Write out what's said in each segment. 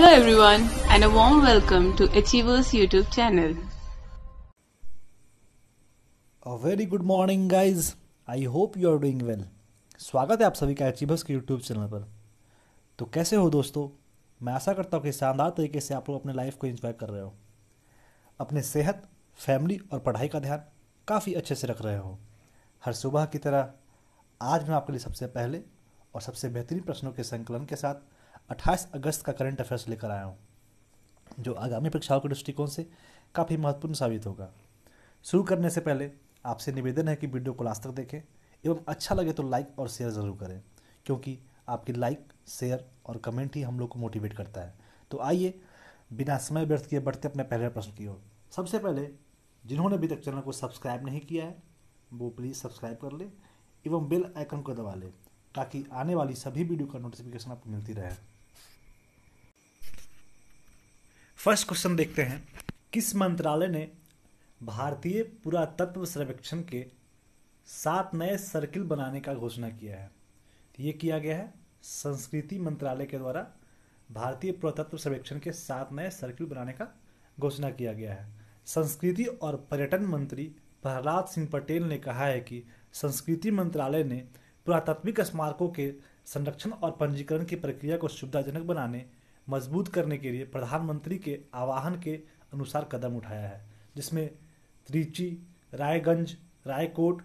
Hello everyone and a warm welcome to Achievers YouTube channel. A very good morning guys. I hope you are doing well. स्वागत है आप सभी का achievers के YouTube channel पर तो कैसे हो दोस्तों मैं आशा करता हूँ कि शानदार तरीके से आप लोग अपने लाइफ को इंजॉय कर रहे हो अपने सेहत फैमिली और पढ़ाई का ध्यान काफ़ी अच्छे से रख रहे हो हर सुबह की तरह आज मैं आपके लिए सबसे पहले और सबसे बेहतरीन प्रश्नों के संकलन के साथ अट्ठाईस अगस्त का करंट अफेयर्स लेकर आया हूँ जो आगामी परीक्षाओं के दृष्टिकोण से काफ़ी महत्वपूर्ण साबित होगा शुरू करने से पहले आपसे निवेदन है कि वीडियो को लास्ट तक देखें एवं अच्छा लगे तो लाइक और शेयर ज़रूर करें क्योंकि आपकी लाइक शेयर और कमेंट ही हम लोग को मोटिवेट करता है तो आइए बिना समय व्यर्थ किए बढ़ते अपने पहले प्रश्न की ओर सबसे पहले जिन्होंने अभी तक चैनल को सब्सक्राइब नहीं किया है वो प्लीज़ सब्सक्राइब कर लें एवं बेल आइकन को दबा लें ताकि आने वाली सभी वीडियो का नोटिफिकेशन आपको मिलती रहे फर्स्ट क्वेश्चन देखते हैं किस मंत्रालय ने भारतीय पुरातत्व सर्वेक्षण के सात नए सर्किल बनाने का घोषणा किया है तो ये किया गया है संस्कृति मंत्रालय के द्वारा भारतीय पुरातत्व सर्वेक्षण के सात नए सर्किल बनाने का घोषणा किया गया है संस्कृति और पर्यटन मंत्री प्रहलाद सिंह पटेल ने कहा है कि संस्कृति मंत्रालय ने पुरातात्विक स्मारकों के संरक्षण और पंजीकरण की प्रक्रिया को सुविधाजनक बनाने मजबूत करने के लिए प्रधानमंत्री के आह्वान के अनुसार कदम उठाया है जिसमें त्रिची रायगंज रायकोट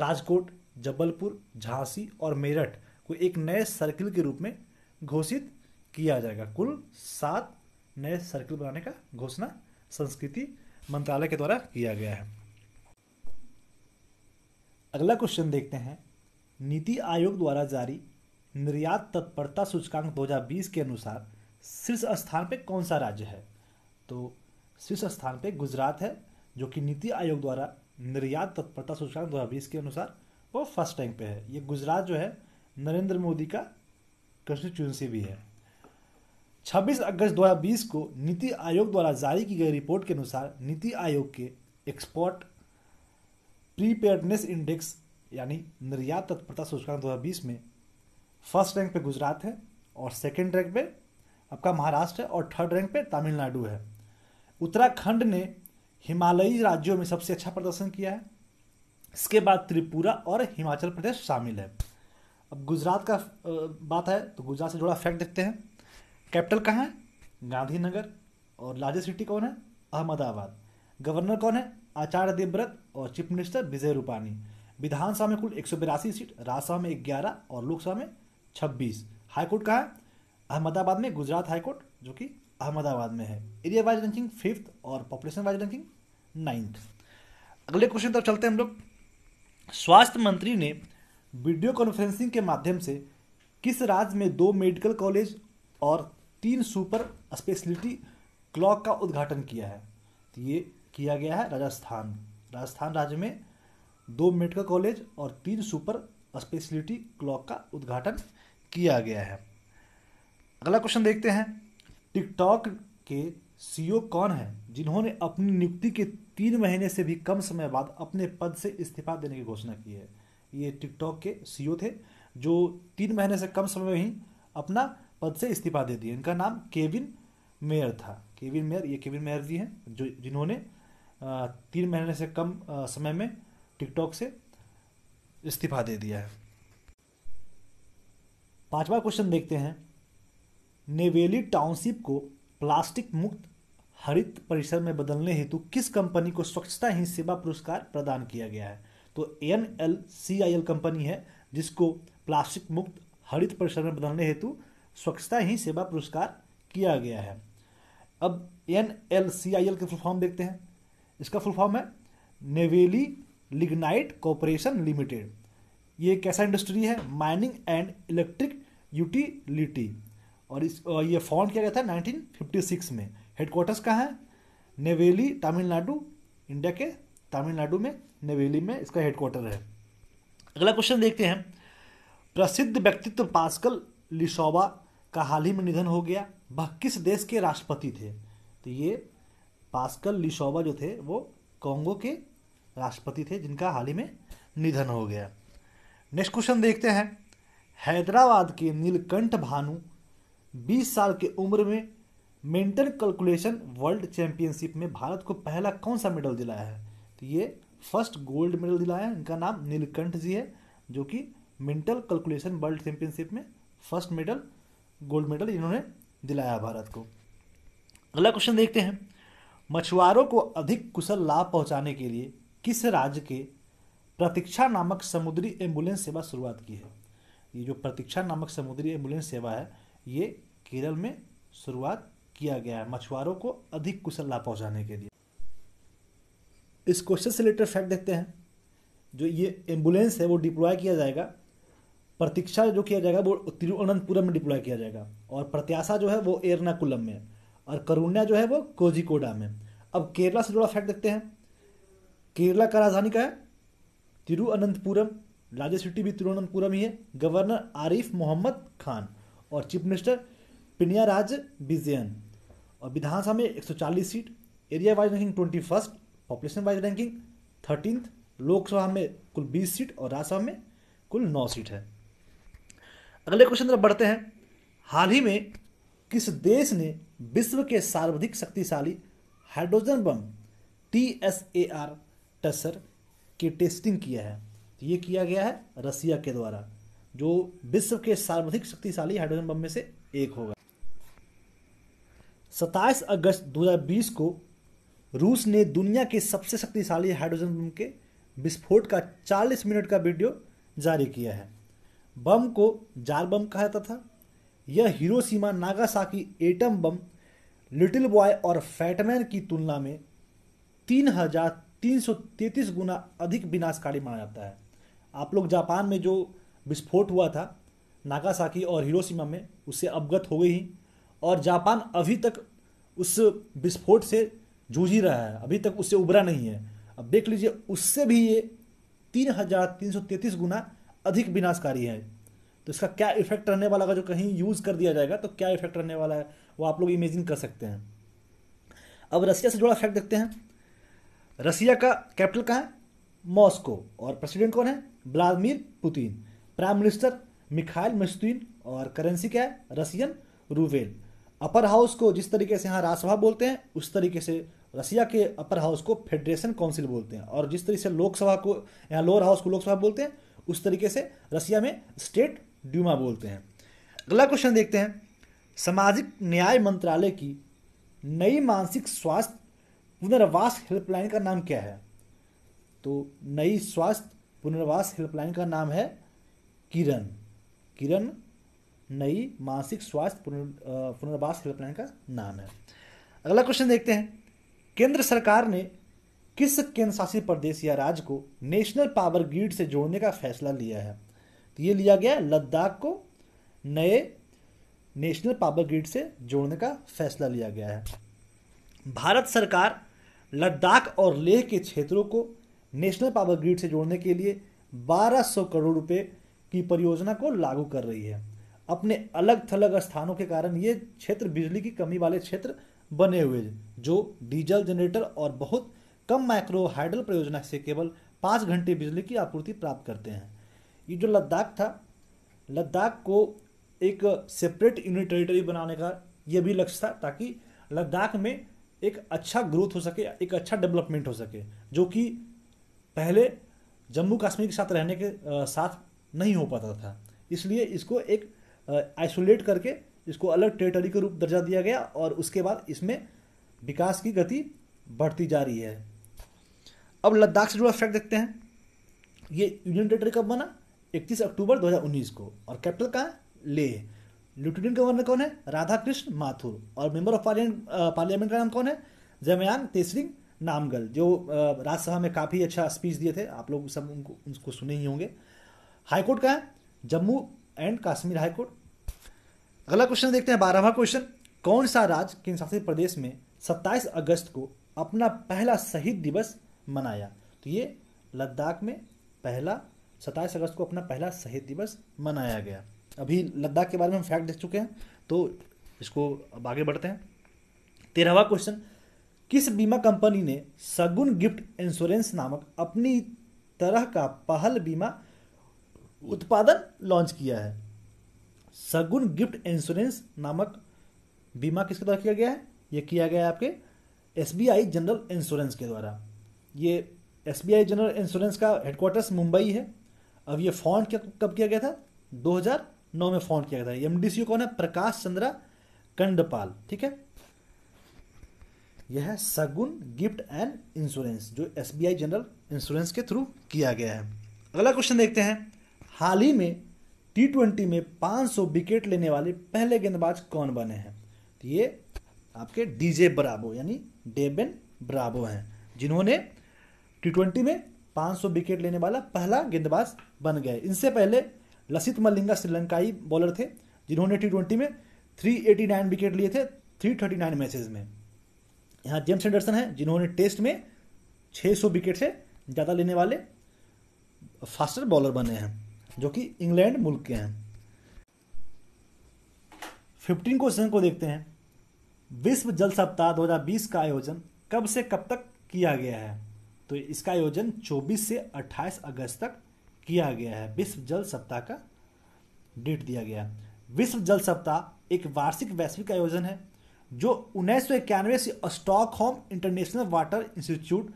राजकोट जबलपुर झांसी और मेरठ को एक नए सर्किल के रूप में घोषित किया जाएगा कुल सात नए सर्किल बनाने का घोषणा संस्कृति मंत्रालय के द्वारा किया गया है अगला क्वेश्चन देखते हैं नीति आयोग द्वारा जारी निर्यात तत्परता सूचकांक 2020 के अनुसार शीर्ष स्थान पे कौन सा राज्य है तो शीर्ष स्थान पे गुजरात है जो कि नीति आयोग द्वारा निर्यात तत्परता सूचकांक दो हज़ार बीस के अनुसार वो फर्स्ट रैंक पे है ये गुजरात जो है नरेंद्र मोदी का कंस्टिट्यूंसी भी है 26 अगस्त 2020 को नीति आयोग द्वारा जारी की गई रिपोर्ट के अनुसार नीति आयोग के एक्सपोर्ट प्रीपेयर्डनेस इंडेक्स यानी निर्यात तत्परता सूचकांक 2020 में फर्स्ट रैंक पे गुजरात है और सेकंड रैंक पे आपका महाराष्ट्र है और थर्ड रैंक पे तमिलनाडु है उत्तराखंड ने हिमालयी राज्यों में सबसे अच्छा प्रदर्शन किया है इसके बाद त्रिपुरा और हिमाचल प्रदेश शामिल है अब गुजरात का बात है तो गुजरात से जुड़ा फैक्ट देखते हैं कैपिटल कहाँ है गांधीनगर और लार्जेस्ट सिटी कौन है अहमदाबाद गवर्नर कौन है आचार्य देवव्रत और चीफ मिनिस्टर विजय रूपानी विधानसभा में कुल एक सीट राज्यसभा में ग्यारह और लोकसभा में छब्बीस हाईकोर्ट कहाँ है अहमदाबाद में गुजरात हाईकोर्ट जो कि अहमदाबाद में है एरिया वाइज रैंकिंग फिफ्थ और पॉपुलेशन वाइज रैंकिंग नाइन्थ अगले क्वेश्चन तक चलते हैं हम लोग स्वास्थ्य मंत्री ने वीडियो कॉन्फ्रेंसिंग के माध्यम से किस राज्य में दो मेडिकल कॉलेज और तीन सुपर स्पेशलिटी क्लॉक का उद्घाटन किया है तो ये किया गया है राजस्थान राजस्थान राज्य में दो मेडिकल कॉलेज और तीन सुपर स्पेशलिटी क्लॉक का उद्घाटन किया गया है अगला क्वेश्चन देखते हैं टिकटॉक के सीईओ e कौन है जिन्होंने अपनी नियुक्ति के तीन महीने से भी कम समय बाद अपने पद से इस्तीफा देने की घोषणा की है ये टिकटॉक के सीईओ e थे जो तीन महीने से कम समय में ही अपना पद से इस्तीफा दे दिए इनका नाम केविन मेयर था केविन मेयर ये केविन मेयर जी हैं जो जिन्होंने तीन महीने से कम समय में टिकटॉक से इस्तीफा दे दिया है पांचवा क्वेश्चन देखते हैं नेवेली टाउनशिप को प्लास्टिक मुक्त हरित परिसर में बदलने हेतु किस कंपनी को स्वच्छता ही सेवा पुरस्कार प्रदान किया गया है तो N L C I L company है जिसको प्लास्टिक मुक्त हरित परिसर में बदलने हेतु स्वच्छता ही सेवा पुरस्कार किया गया है अब N L C I L के फुलफॉर्म फॉर्म देखते हैं इसका फुल फॉर्म है नेवेली लिग्नाइट कॉरपोरेशन लिमिटेड ये कैसा इंडस्ट्री है माइनिंग एंड इलेक्ट्रिक यूटिलिटी और इस और ये फाउंड किया गया था 1956 में हेडक्वार्टर्स कहाँ है नेवेली तमिलनाडु इंडिया के तमिलनाडु में नेवेली में इसका हेडक्वार्टर है अगला क्वेश्चन देखते हैं प्रसिद्ध व्यक्तित्व पास्कल लिशोबा का हाल ही में निधन हो गया वह किस देश के राष्ट्रपति थे तो ये पास्कल लिशोबा जो थे वो कॉन्गो के राष्ट्रपति थे जिनका हाल ही में निधन हो गया नेक्स्ट क्वेश्चन देखते हैं हैदराबाद के नीलकंठ भानु 20 साल की उम्र में मेंटल कैलकुलेशन वर्ल्ड चैंपियनशिप में भारत को पहला कौन सा मेडल दिलाया है तो ये फर्स्ट गोल्ड मेडल दिलाया है इनका नाम नीलकंठ जी है जो कि मेंटल कैलकुलेशन वर्ल्ड चैंपियनशिप में फर्स्ट मेडल गोल्ड मेडल इन्होंने दिलाया भारत को अगला क्वेश्चन देखते हैं मछुआरों को अधिक कुशल लाभ पहुंचाने के लिए किस राज्य के प्रतीक्षा नामक समुद्री एम्बुलेंस सेवा शुरुआत की है ये जो प्रतीक्षा नामक समुद्री एम्बुलेंस सेवा है ये केरल में शुरुआत किया गया है मछुआरों को अधिक कुशल लाभ पहुंचाने के लिए इस क्वेश्चन से रिलेटेड फैक्ट देखते हैं जो ये एम्बुलेंस है वो डिप्लॉय किया जाएगा प्रतीक्षा जो किया जाएगा वो तिरुवनंतपुरम में डिप्लॉय किया जाएगा और प्रत्याशा जो है वो एर्नाकुलम में और करुण्या जो है वो कोजिकोडा में अब केरला से जुड़ा फैक्ट देखते हैं केरला का राजधानी का है तिरुअनंतपुरम राज्य सिटी भी तिरुवनंतपुरम ही है गवर्नर आरिफ मोहम्मद खान और चीफ मिनिस्टर राज विजयन और विधानसभा में 140 seat area wise ranking twenty first population wise ranking thirteenth Lok Sabha में कुल 20 सीट और राज्यसभा में कुल 9 सीट है अगले क्वेश्चन तरफ बढ़ते हैं हाल ही में किस देश ने विश्व के सर्वाधिक शक्तिशाली hydrogen bomb T S A R tsar की टेस्टिंग किया है ये किया गया है रसिया के द्वारा जो विश्व के सर्वाधिक शक्तिशाली हाइड्रोजन बम में से एक होगा 27 अगस्त 2020 को रूस ने दुनिया के सबसे शक्तिशाली हाइड्रोजन बम के विस्फोट का 40 मिनट का वीडियो जारी किया है बम को जाल बम कहा जाता था यह Hiroshima Nagasaki atom bomb little boy और फैटमैन की तुलना में तीन हजार तीन सौ गुना अधिक विनाशकारी माना जाता है आप लोग जापान में जो विस्फोट हुआ था नागासाकी और हिरोशिमा में उससे अवगत हो गई और जापान अभी तक उस विस्फोट से जूझ ही रहा है अभी तक उससे उभरा नहीं है अब देख लीजिए उससे भी ये तीन हज़ार तीन सौ तैंतीस गुना अधिक विनाशकारी है तो इसका क्या इफेक्ट रहने वाला अगर जो कहीं यूज़ कर दिया जाएगा तो क्या इफेक्ट रहने वाला है वो आप लोग इमेजिन कर सकते हैं अब रसिया से जुड़ा फैक्ट देखते हैं रसिया का कैपिटल कहाँ है मॉस्को और प्रेसिडेंट कौन है Vladimir Putin prime minister Mikhail Mishustin और करेंसी क्या है रसियन रूवेल अपर हाउस को जिस तरीके से यहाँ राज्यसभा बोलते हैं उस तरीके से रसिया के अपर हाउस को फेडरेशन काउंसिल बोलते हैं और जिस तरीके से लोकसभा को यहाँ लोअर हाउस को लोकसभा बोलते हैं उस तरीके से रसिया में स्टेट ड्यूमा बोलते हैं अगला क्वेश्चन देखते हैं सामाजिक न्याय मंत्रालय की नई मानसिक स्वास्थ्य पुनर्वास हेल्पलाइन का नाम क्या है तो नई स्वास्थ्य पुनर्वास हेल्पलाइन का नाम है किरण किरण नई मानसिक स्वास्थ्य पुनर्वास हेल्पलाइन का नाम है अगला क्वेश्चन देखते हैं केंद्र सरकार ने किस केंद्र शासित प्रदेश या राज्य को नेशनल पावर ग्रिड से जोड़ने का फैसला लिया है तो ये लिया गया लद्दाख को नए नेशनल पावर ग्रिड से जोड़ने का फैसला लिया गया है भारत सरकार लद्दाख और लेह के क्षेत्रों को नेशनल पावर ग्रिड से जोड़ने के लिए 1200 करोड़ रुपए की परियोजना को लागू कर रही है अपने अलग थलग स्थानों के कारण ये क्षेत्र बिजली की कमी वाले क्षेत्र बने हुए जो डीजल जनरेटर और बहुत कम माइक्रो हाइडल परियोजना से केवल पाँच घंटे बिजली की आपूर्ति प्राप्त करते हैं ये जो लद्दाख था लद्दाख को एक सेपरेट यूनिट टेरिटरी बनाने का ये भी लक्ष्य था ताकि लद्दाख में एक अच्छा ग्रोथ हो सके एक अच्छा डेवलपमेंट हो सके जो कि पहले जम्मू कश्मीर के साथ रहने के साथ नहीं हो पाता था इसलिए इसको एक आइसोलेट करके इसको अलग टेरिटरी के रूप दर्जा दिया गया और उसके बाद इसमें विकास की गति बढ़ती जा रही है अब लद्दाख से जुड़ा फैक्ट देखते हैं ये यूनियन टेरिटरी कब बना 31 अक्टूबर 2019 को और कैपिटल कहाँ है लेह लेफ्टिनेंट गवर्नर कौन है राधा कृष्ण माथुर और मेंबर ऑफ पार्लियामेंट पार्लियामेंट का नाम कौन है जमयांग तेसरिंग नामगल जो राज्यसभा में काफ़ी अच्छा स्पीच दिए थे आप लोग सब उनको उनको सुने ही होंगे हाईकोर्ट का है जम्मू एंड कश्मीर हाईकोर्ट अगला क्वेश्चन देखते हैं बारहवा क्वेश्चन कौन सा राज्य केंद्र शासित प्रदेश में 27 अगस्त को अपना पहला शहीद दिवस मनाया तो ये लद्दाख में पहला 27 अगस्त को अपना पहला शहीद दिवस मनाया गया अभी लद्दाख के बारे में हम फैक्ट देख चुके हैं तो इसको अब आगे बढ़ते हैं तेरहवा क्वेश्चन किस बीमा कंपनी ने सगुन गिफ्ट इंश्योरेंस नामक अपनी तरह का पहल बीमा उत्पादन लॉन्च किया है सगुन गिफ्ट इंश्योरेंस नामक बीमा किसके द्वारा किया गया है यह किया गया है आपके एस जनरल इंश्योरेंस के द्वारा ये एस जनरल इंश्योरेंस का हेडक्वार्टर्स मुंबई है अब ये फॉन्ड कब किया गया था 2009 में फॉन्ड किया गया था एमडीसी कौन है प्रकाश चंद्रा कंडपाल ठीक है यह है सगुन गिफ्ट एंड इंश्योरेंस जो एस जनरल इंश्योरेंस के थ्रू किया गया है अगला क्वेश्चन देखते हैं हाल ही में टी ट्वेंटी में 500 विकेट लेने वाले पहले गेंदबाज कौन बने हैं तो ये आपके डीजे ब्रावो यानी डेबेन ब्रावो हैं जिन्होंने टी ट्वेंटी में 500 विकेट लेने वाला पहला गेंदबाज बन गए इनसे पहले लसित मलिंगा श्रीलंकाई बॉलर थे जिन्होंने टी ट्वेंटी में 389 विकेट लिए थे 339 मैचेस में यहाँ जेम्स एंडरसन हैं जिन्होंने टेस्ट में 600 विकेट से ज़्यादा लेने वाले फास्टर बॉलर बने हैं जो कि इंग्लैंड मुल्क के हैं फिफ्टीन क्वेश्चन को देखते हैं विश्व जल सप्ताह 2020 का आयोजन कब से कब तक किया गया है तो इसका आयोजन 24 से 28 अगस्त तक किया गया है विश्व जल सप्ताह का डेट दिया गया है विश्व जल सप्ताह एक वार्षिक वैश्विक आयोजन है जो उन्नीस सौ इक्यानवे से Stockholm international water institute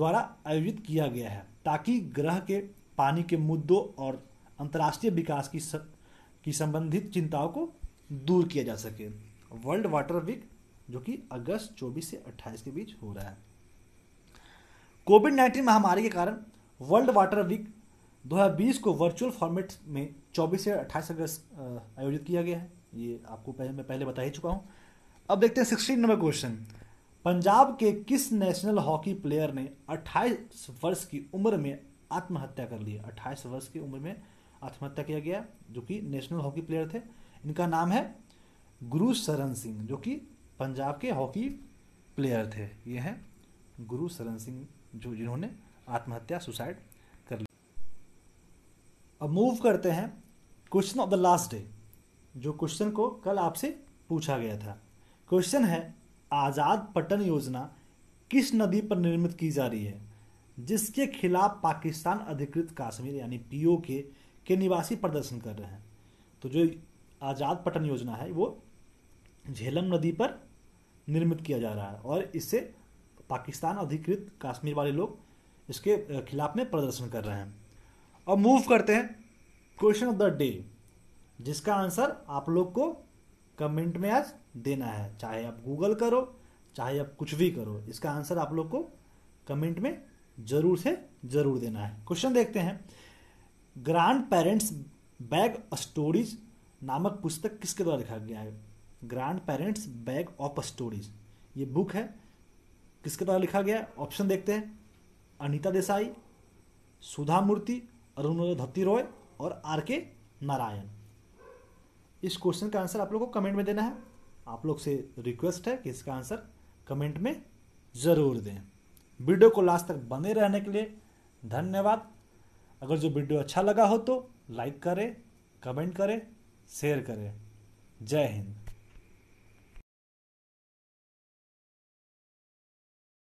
द्वारा आयोजित किया गया है ताकि ग्रह के पानी के मुद्दों और अंतर्राष्ट्रीय विकास की स, की संबंधित चिंताओं को दूर किया जा सके वर्ल्ड वाटर वीक जो कि अगस्त 24 से 28 के बीच हो रहा है कोविड 19 महामारी के कारण वर्ल्ड वाटर वीक 2020 को वर्चुअल फॉर्मेट में 24 से 28 अगस्त आयोजित किया गया है ये आपको पहले मैं पहले बता ही चुका हूँ अब देखते हैं सिक्सटीन नंबर क्वेश्चन पंजाब के किस नेशनल हॉकी प्लेयर ने 28 वर्ष की उम्र में आत्महत्या कर ली अट्ठाईस वर्ष की उम्र में आत्महत्या किया गया जो कि नेशनल हॉकी प्लेयर थे इनका नाम है गुरु शरण सिंह जो कि पंजाब के हॉकी प्लेयर थे ये हैं गुरु शरण सिंह जो जिन्होंने आत्महत्या सुसाइड कर ली अब मूव करते हैं question of the last day जो क्वेश्चन को कल आपसे पूछा गया था क्वेश्चन है आज़ाद पटन योजना किस नदी पर निर्मित की जा रही है जिसके खिलाफ पाकिस्तान अधिकृत कश्मीर यानी पीओ के के निवासी प्रदर्शन कर रहे हैं तो जो आज़ाद पटन योजना है वो झेलम नदी पर निर्मित किया जा रहा है और इससे पाकिस्तान अधिकृत कश्मीर वाले लोग इसके खिलाफ में प्रदर्शन कर रहे हैं अब मूव करते हैं क्वेश्चन ऑफ द डे जिसका आंसर आप लोग को कमेंट में आज देना है चाहे आप गूगल करो चाहे आप कुछ भी करो इसका आंसर आप लोग को कमेंट में जरूर से जरूर देना है क्वेश्चन देखते हैं ग्रैंड पेरेंट्स बैग स्टोरीज नामक पुस्तक किसके द्वारा लिखा गया है grandparents bag of stories ये बुक है किसके द्वारा लिखा गया है ऑप्शन देखते हैं अनिता देसाई सुधा मूर्ति धत्ती रॉय और आर के नारायण इस क्वेश्चन का आंसर आप लोग को कमेंट में देना है आप लोग से रिक्वेस्ट है कि इसका आंसर कमेंट में ज़रूर दें वीडियो को लास्ट तक बने रहने के लिए धन्यवाद अगर जो वीडियो अच्छा लगा हो तो लाइक करें कमेंट करें शेयर करें जय हिंद